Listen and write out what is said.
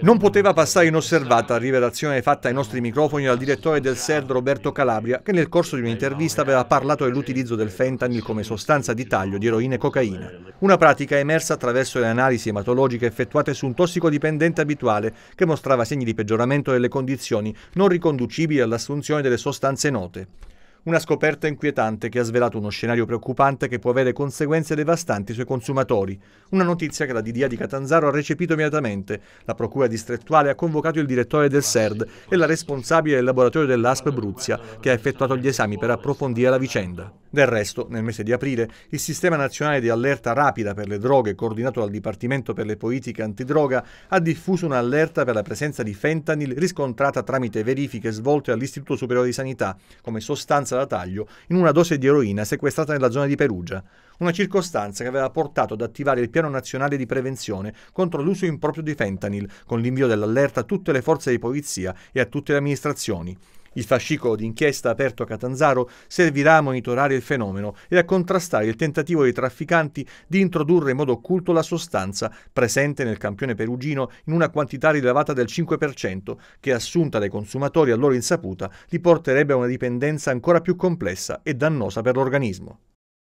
Non poteva passare inosservata la rivelazione fatta ai nostri microfoni dal direttore del SERD Roberto Calabria, che nel corso di un'intervista aveva parlato dell'utilizzo del fentanyl come sostanza di taglio di eroina e cocaina, una pratica emersa attraverso le analisi ematologiche effettuate su un tossicodipendente abituale che mostrava segni di peggioramento delle condizioni non riconducibili all'assunzione delle sostanze note. Una scoperta inquietante che ha svelato uno scenario preoccupante che può avere conseguenze devastanti sui consumatori. Una notizia che la DDA di Catanzaro ha recepito immediatamente. La Procura distrettuale ha convocato il direttore del SERD e la responsabile del laboratorio dell'ASP Bruzia, che ha effettuato gli esami per approfondire la vicenda. Del resto, nel mese di aprile, il Sistema Nazionale di Allerta Rapida per le Droghe, coordinato dal Dipartimento per le Politiche Antidroga, ha diffuso un'allerta per la presenza di fentanyl riscontrata tramite verifiche svolte all'Istituto Superiore di Sanità come sostanza da taglio in una dose di eroina sequestrata nella zona di Perugia. Una circostanza che aveva portato ad attivare il Piano Nazionale di Prevenzione contro l'uso improprio di fentanyl, con l'invio dell'allerta a tutte le forze di polizia e a tutte le amministrazioni. Il fascicolo d'inchiesta aperto a Catanzaro servirà a monitorare il fenomeno e a contrastare il tentativo dei trafficanti di introdurre in modo occulto la sostanza presente nel campione perugino in una quantità rilevata del 5% che assunta dai consumatori a loro insaputa li porterebbe a una dipendenza ancora più complessa e dannosa per l'organismo.